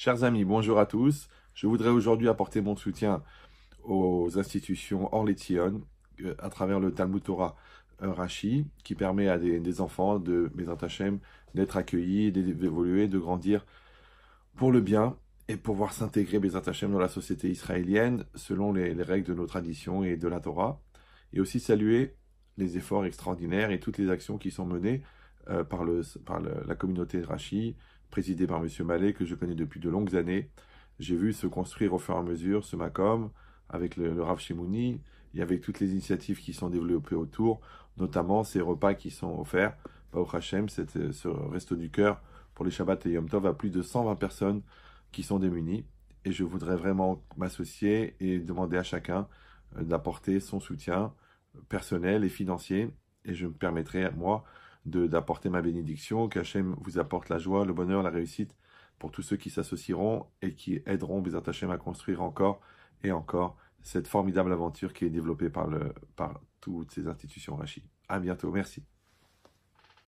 Chers amis, bonjour à tous. Je voudrais aujourd'hui apporter mon soutien aux institutions Orlétion euh, à travers le Talmud Torah euh, Rashi qui permet à des, enfants de mes d'être accueillis, d'évoluer, de grandir pour le bien et pouvoir s'intégrer Bézant dans la société israélienne selon les règles de nos traditions et de la Torah. Et aussi saluer les efforts extraordinaires et toutes les actions qui sont menées euh, par, la communauté Rachi, présidée par M. Mallet, que je connais depuis de longues années. J'ai vu se construire au fur et à mesure ce Macom, avec le, Rav Shemouni, et avec toutes les initiatives qui sont développées autour, notamment ces repas qui sont offerts. au Hachem, euh, ce resto du cœur pour les Shabbat et Yom Tov à plus de 120 personnes qui sont démunies. Et je voudrais vraiment m'associer et demander à chacun euh, d'apporter son soutien personnel et financier. Et je me permettrai, moi, d'apporter ma bénédiction, qu'Hachem vous apporte la joie, le bonheur, la réussite pour tous ceux qui s'associeront et qui aideront Bézat Hachem à construire encore et encore cette formidable aventure qui est développée par, le, par toutes ces institutions Rachid. À bientôt, merci.